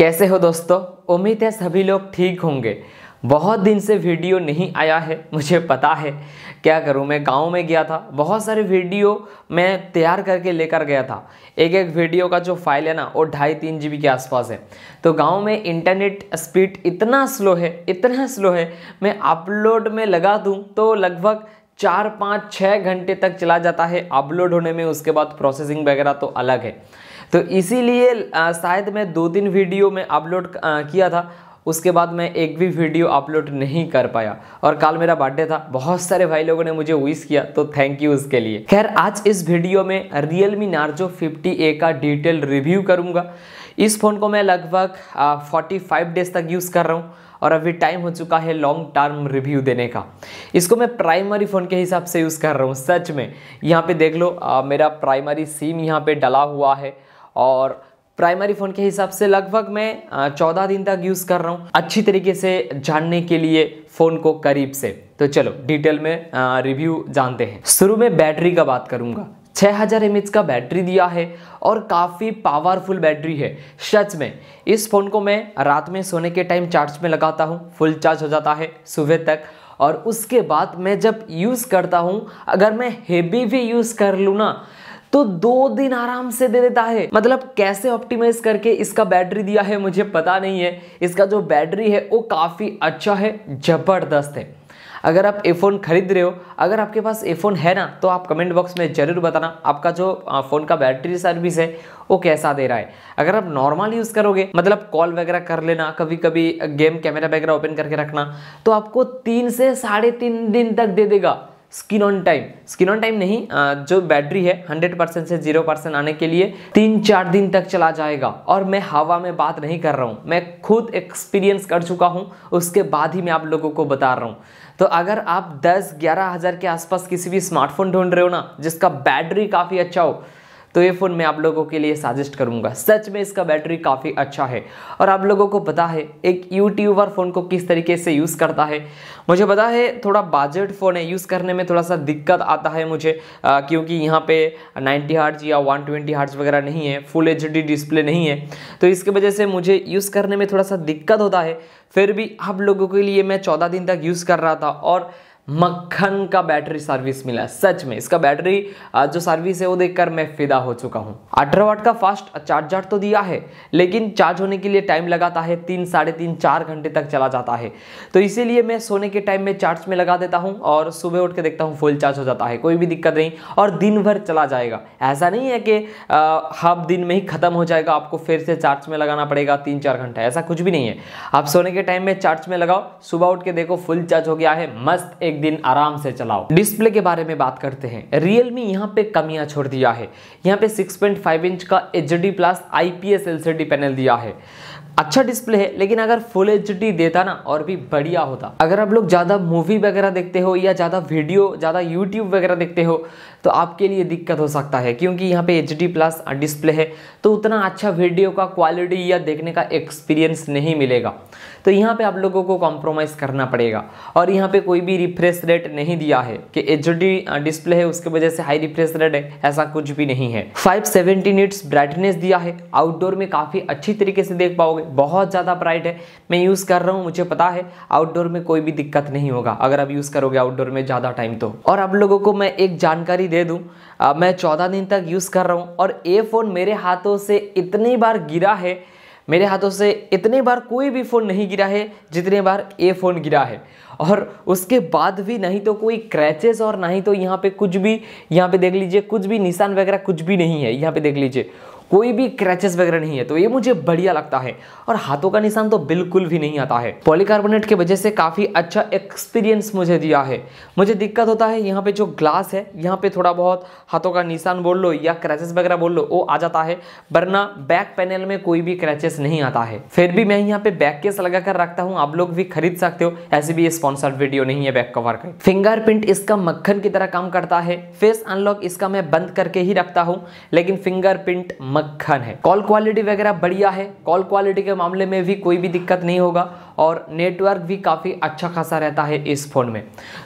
कैसे हो दोस्तों उम्मीद है सभी लोग ठीक होंगे बहुत दिन से वीडियो नहीं आया है मुझे पता है क्या करूं मैं गांव में गया था बहुत सारे वीडियो मैं तैयार करके लेकर गया था एक एक वीडियो का जो फाइल है ना वो ढाई तीन जी के आसपास है तो गांव में इंटरनेट स्पीड इतना स्लो है इतना स्लो है मैं अपलोड में लगा दूँ तो लगभग चार पाँच छः घंटे तक चला जाता है अपलोड होने में उसके बाद प्रोसेसिंग वगैरह तो अलग है तो इसीलिए शायद मैं दो तीन वीडियो में अपलोड किया था उसके बाद मैं एक भी वीडियो अपलोड नहीं कर पाया और कल मेरा बर्थडे था बहुत सारे भाई लोगों ने मुझे विश किया तो थैंक यू उसके लिए खैर आज इस वीडियो में Realme Narzo 50A का डिटेल रिव्यू करूँगा इस फ़ोन को मैं लगभग 45 डेज तक यूज़ कर रहा हूँ और अभी टाइम हो चुका है लॉन्ग टर्म रिव्यू देने का इसको मैं प्राइमरी फ़ोन के हिसाब से यूज़ कर रहा हूँ सच में यहाँ पे देख लो आ, मेरा प्राइमरी सिम यहाँ पे डला हुआ है और प्राइमरी फ़ोन के हिसाब से लगभग मैं चौदह दिन तक यूज़ कर रहा हूँ अच्छी तरीके से जानने के लिए फ़ोन को करीब से तो चलो डिटेल में रिव्यू जानते हैं शुरू में बैटरी का बात करूँगा 6000 हज़ार का बैटरी दिया है और काफ़ी पावरफुल बैटरी है सच में इस फ़ोन को मैं रात में सोने के टाइम चार्ज में लगाता हूँ फुल चार्ज हो जाता है सुबह तक और उसके बाद मैं जब यूज़ करता हूँ अगर मैं हेवी भी यूज़ कर लूँ ना तो दो दिन आराम से दे देता है मतलब कैसे ऑप्टिमाइज करके इसका बैटरी दिया है मुझे पता नहीं है इसका जो बैटरी है वो काफ़ी अच्छा है ज़बरदस्त है अगर आप ए फ़ोन खरीद रहे हो अगर आपके पास ए फ़ोन है ना तो आप कमेंट बॉक्स में ज़रूर बताना आपका जो फ़ोन का बैटरी सर्विस है वो कैसा दे रहा है अगर आप नॉर्मल यूज़ करोगे मतलब कॉल वगैरह कर लेना कभी कभी गेम कैमरा वगैरह ओपन करके रखना तो आपको तीन से साढ़े तीन दिन तक दे देगा screen on time screen on time नहीं जो बैटरी है 100 परसेंट से 0 परसेंट आने के लिए तीन चार दिन तक चला जाएगा और मैं हवा में बात नहीं कर रहा हूँ मैं खुद एक्सपीरियंस कर चुका हूँ उसके बाद ही मैं आप लोगों को बता रहा हूँ तो अगर आप दस ग्यारह हज़ार के आसपास किसी भी स्मार्टफोन ढूंढ रहे हो ना जिसका बैटरी काफ़ी अच्छा हो तो ये फ़ोन मैं आप लोगों के लिए सजेस्ट करूँगा सच में इसका बैटरी काफ़ी अच्छा है और आप लोगों को पता है एक यूट्यूबर फ़ोन को किस तरीके से यूज़ करता है मुझे पता है थोड़ा बजट फ़ोन है यूज़ करने में थोड़ा सा दिक्कत आता है मुझे आ, क्योंकि यहाँ पे 90 हार्ट या 120 ट्वेंटी वगैरह नहीं है फुल एच डिस्प्ले नहीं है तो इसकी वजह से मुझे यूज़ करने में थोड़ा सा दिक्कत होता है फिर भी आप लोगों के लिए मैं चौदह दिन तक यूज़ कर रहा था और मक्खन का बैटरी सर्विस मिला सच में इसका बैटरी जो सर्विस है वो देखकर मैं फिदा हो चुका हूँ अठारह वाट का फास्ट चार्जर तो दिया है लेकिन चार्ज होने के लिए टाइम लगाता है तीन साढ़े तीन चार घंटे तक चला जाता है तो इसीलिए मैं सोने के टाइम में चार्ज में लगा देता हूँ और सुबह उठ के देखता हूँ फुल चार्ज हो जाता है कोई भी दिक्कत नहीं और दिन भर चला जाएगा ऐसा नहीं है कि हाफ दिन में ही ख़त्म हो जाएगा आपको फिर से चार्ज में लगाना पड़ेगा तीन चार घंटा ऐसा कुछ भी नहीं है आप सोने के टाइम में चार्ज में लगाओ सुबह उठ के देखो फुल चार्ज हो गया है मस्त एक दिन आराम से चलाओ डिस्प्ले के बारे में बात करते हैं रियलमी यहाँ पे कमियां छोड़ दिया है यहाँ पे 6.5 इंच का H D plus I P S L C D panel दिया है अच्छा डिस्प्ले है लेकिन अगर फुल एच देता ना और भी बढ़िया होता अगर आप लोग ज़्यादा मूवी वगैरह देखते हो या ज़्यादा वीडियो ज़्यादा यूट्यूब वगैरह देखते हो तो आपके लिए दिक्कत हो सकता है क्योंकि यहाँ पे एच डी प्लस डिस्प्ले है तो उतना अच्छा वीडियो का क्वालिटी या देखने का एक्सपीरियंस नहीं मिलेगा तो यहाँ पे आप लोगों को कॉम्प्रोमाइज़ करना पड़ेगा और यहाँ पे कोई भी रिफ्रेश रेट नहीं दिया है कि एच डिस्प्ले है उसके वजह से हाई रिफ्रेश रेट है ऐसा कुछ भी नहीं है फाइव सेवेंटी निट्स ब्राइटनेस दिया है आउटडोर में काफ़ी अच्छी तरीके से देख पाओगे बहुत ज़्यादा ब्राइट है मैं यूज़ कर रहा हूँ मुझे पता है आउटडोर में कोई भी दिक्कत नहीं होगा अगर आप यूज़ करोगे आउटडोर में ज़्यादा टाइम तो और आप लोगों को मैं एक जानकारी दे दूँ अब मैं चौदह दिन तक यूज़ कर रहा हूँ और ये फ़ोन मेरे हाथों से इतनी बार गिरा है मेरे हाथों से इतने बार कोई भी फ़ोन नहीं गिरा है जितने बार ये फ़ोन गिरा है और उसके बाद भी नहीं तो कोई क्रैचेस और नहीं तो यहाँ पे कुछ भी यहाँ पे देख लीजिए कुछ भी निशान वगैरह कुछ भी नहीं है यहाँ पे देख लीजिए कोई भी क्रैचेस वगैरह नहीं है तो ये मुझे बढ़िया लगता है और हाथों का निशान तो बिल्कुल भी नहीं आता है पॉलीकार्बोनेट की वजह से काफ़ी अच्छा एक्सपीरियंस मुझे दिया है मुझे दिक्कत होता है यहाँ पे जो ग्लास है यहाँ पे थोड़ा बहुत हाथों का निशान बोल लो या क्रैचेस वगैरह बोल लो वो आ जाता है वरना बैक पैनल में कोई भी क्रैचेस नहीं आता है फिर भी मैं यहाँ पे बैक केस लगा कर रखता हूँ आप लोग भी खरीद सकते हो ऐसी भी स्पॉन्सर्ड वीडियो नहीं है बैक कवर का फिंगरप्रिंट इसका मक्खन की तरह काम करता है फेस अनलॉक इसका मैं बंद करके ही रखता हूँ लेकिन फिंगरप्रिंट मक्खन है कॉल क्वालिटी वगैरह बढ़िया है कॉल क्वालिटी के मामले में भी कोई भी दिक्कत नहीं होगा और नेटवर्क भी काफ़ी अच्छा खासा रहता है इस फ़ोन में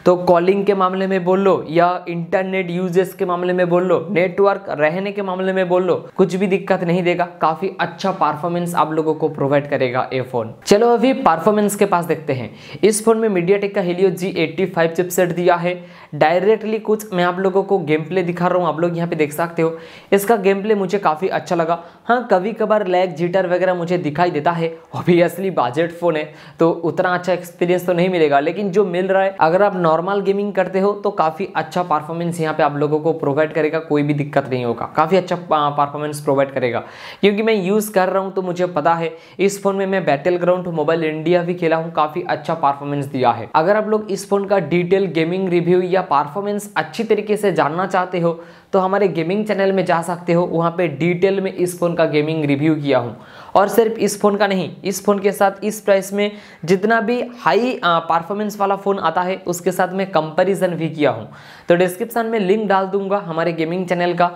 तो कॉलिंग के मामले में बोल लो या इंटरनेट यूजेस के मामले में बोल लो नेटवर्क रहने के मामले में बोल लो कुछ भी दिक्कत नहीं देगा काफ़ी अच्छा परफॉर्मेंस आप लोगों को प्रोवाइड करेगा ये फ़ोन चलो अभी परफॉर्मेंस के पास देखते हैं इस फ़ोन में मीडिया का हेलियो जी एट्टी चिपसेट दिया है डायरेक्टली कुछ मैं आप लोगों को गेम प्ले दिखा रहा हूँ आप लोग यहाँ पे देख सकते हो इसका गेम प्ले मुझे काफ़ी अच्छा लगा हाँ कभी कभार लैग जीटर वगैरह मुझे दिखाई देता है ऑब्वियसली बजट फ़ोन है तो उतना अच्छा एक्सपीरियंस तो नहीं मिलेगा लेकिन जो मिल रहा है अगर आप नॉर्मल गेमिंग करते हो तो काफ़ी अच्छा परफॉर्मेंस यहाँ पे आप लोगों को प्रोवाइड करेगा कोई भी दिक्कत नहीं होगा काफ़ी अच्छा परफॉर्मेंस प्रोवाइड करेगा क्योंकि मैं यूज़ कर रहा हूँ तो मुझे पता है इस फ़ोन में मैं बैटल ग्राउंड मोबाइल इंडिया भी खेला हूँ काफ़ी अच्छा परफॉर्मेंस दिया है अगर आप लोग इस फ़ोन का डिटेल गेमिंग रिव्यू या परफॉर्मेंस अच्छी तरीके से जानना चाहते हो तो हमारे गेमिंग चैनल में जा सकते हो वहाँ पे डिटेल में इस फ़ोन का गेमिंग रिव्यू किया हूँ और सिर्फ इस फ़ोन का नहीं इस फ़ोन के साथ इस प्राइस में जितना भी हाई परफॉर्मेंस वाला फ़ोन आता है उसके साथ मैं कंपैरिजन भी किया हूँ तो डिस्क्रिप्शन में लिंक डाल दूंगा हमारे गेमिंग चैनल का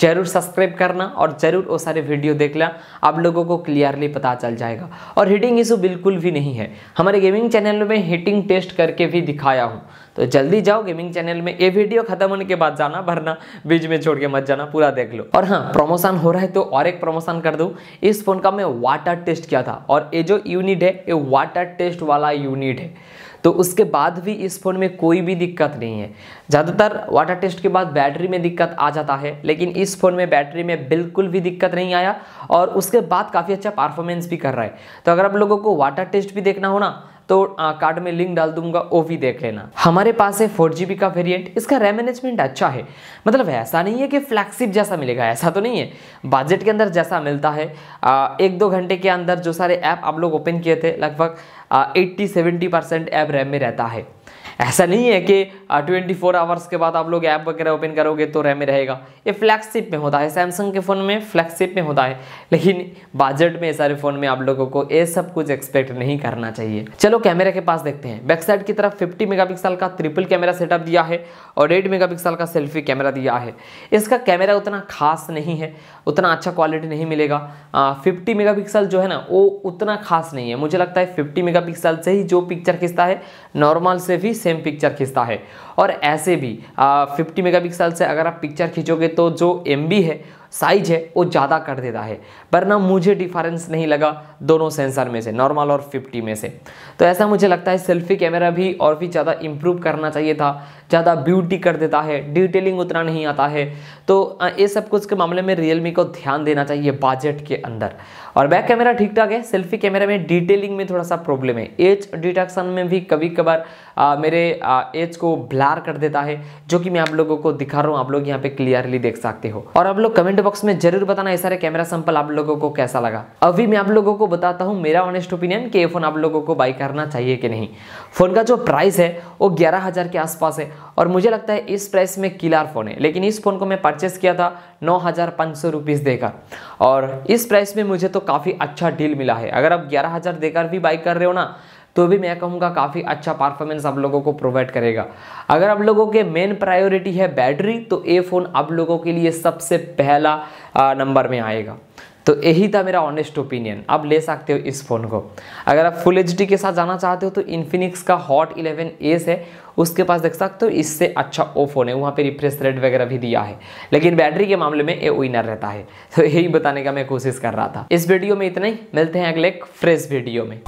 जरूर सब्सक्राइब करना और ज़रूर वो सारे वीडियो देखना आप लोगों को क्लियरली पता चल जाएगा और हीटिंग इशू बिल्कुल भी नहीं है हमारे गेमिंग चैनल में हीटिंग टेस्ट करके भी दिखाया हूँ तो जल्दी जाओ गेमिंग चैनल में ये वीडियो खत्म होने के बाद जाना भरना बीच में छोड़ के मत जाना पूरा देख लो और हाँ प्रमोशन हो रहा है तो और एक प्रमोशन कर दूँ इस फ़ोन का मैं वाटर टेस्ट किया था और ये जो यूनिट है ये वाटर टेस्ट वाला यूनिट है तो उसके बाद भी इस फ़ोन में कोई भी दिक्कत नहीं है ज़्यादातर वाटर टेस्ट के बाद बैटरी में दिक्कत आ जाता है लेकिन इस फ़ोन में बैटरी में बिल्कुल भी दिक्कत नहीं आया और उसके बाद काफ़ी अच्छा परफॉर्मेंस भी कर रहा है तो अगर आप लोगों को वाटर टेस्ट भी देखना हो ना तो कार्ड में लिंक डाल दूंगा वो भी देख लेना हमारे पास है फोर का वेरियंट इसका रैम मैनेजमेंट अच्छा है मतलब ऐसा नहीं है कि फ्लैगशिप जैसा मिलेगा ऐसा तो नहीं है बजट के अंदर जैसा मिलता है एक दो घंटे के अंदर जो सारे ऐप आप लोग ओपन किए थे लगभग eighty seventy percent app RAM में रहता है ऐसा नहीं है कि ट्वेंटी फोर आवर्स के बाद आप लोग ऐप वगैरह ओपन करोगे तो रैम रहेगा ये फ्लैगशिप में होता है सैमसंग के फ़ोन में फ्लैगशिप में होता है लेकिन बजट में सारे फ़ोन में आप लोगों को ये सब कुछ एक्सपेक्ट नहीं करना चाहिए चलो कैमरा के पास देखते हैं बैक साइड की तरफ फिफ्टी मेगापिक्सल का ट्रिपल कैमरा सेटअप दिया है और एट मेगा का सेल्फी कैमरा दिया है इसका कैमरा उतना खास नहीं है उतना अच्छा क्वालिटी नहीं मिलेगा फिफ्टी मेगा जो है ना वो उतना खास नहीं है मुझे लगता है फिफ्टी मेगा से ही जो पिक्चर खींचता है नॉर्मल से भी सेम पिक्चर खींचता है और ऐसे भी फिफ्टी मेगापिक्सल से अगर आप पिक्चर खींचोगे तो जो एम है साइज है वो ज़्यादा कर देता है वरना मुझे डिफरेंस नहीं लगा दोनों सेंसर में से नॉर्मल और 50 में से तो ऐसा मुझे लगता है सेल्फी कैमरा भी और भी ज़्यादा इम्प्रूव करना चाहिए था ज़्यादा ब्यूटी कर देता है डिटेलिंग उतना नहीं आता है तो ये सब कुछ के मामले में रियल को ध्यान देना चाहिए बजट के अंदर और बैक कैमरा ठीक ठाक है सेल्फी कैमरा में डिटेलिंग में थोड़ा सा प्रॉब्लम है एज डिटेक्शन में भी कभी कभार मेरे एज को ब्लैक मलार कर देता है जो कि मैं आप लोगों को दिखा रहा हूँ आप लोग यहाँ पे क्लियरली देख सकते हो और आप लोग कमेंट बॉक्स में जरूर बताना ये सारे कैमरा सैंपल आप लोगों को कैसा लगा अभी मैं आप लोगों को बताता हूँ मेरा ऑनेस्ट ओपिनियन कि ये फोन आप लोगों को बाई करना चाहिए कि नहीं फोन का जो प्राइस है वो ग्यारह हजार के आसपास है और मुझे लगता है इस प्राइस में किलार फोन है लेकिन इस फोन को मैं परचेस किया था नौ हजार पाँच सौ रुपीज़ देकर और इस प्राइस में मुझे तो काफ़ी अच्छा डील मिला है अगर आप ग्यारह हज़ार देकर भी बाई कर रहे हो ना तो भी मैं कहूँगा काफ़ी अच्छा परफॉर्मेंस आप लोगों को प्रोवाइड करेगा अगर आप लोगों के मेन प्रायोरिटी है बैटरी तो ये फ़ोन आप लोगों के लिए सबसे पहला नंबर में आएगा तो यही था मेरा ऑनेस्ट ओपिनियन आप ले सकते हो इस फ़ोन को अगर आप फुल एच के साथ जाना चाहते हो तो इन्फिनिक्स का हॉट इलेवन एस है उसके पास देख सकते हो इससे अच्छा ओ फोन है वहाँ पे रिफ्रेश रेट वगैरह भी दिया है लेकिन बैटरी के मामले में ये विनर रहता है तो यही बताने का मैं कोशिश कर रहा था इस वीडियो में इतना ही मिलते हैं अगले फ्रेश वीडियो में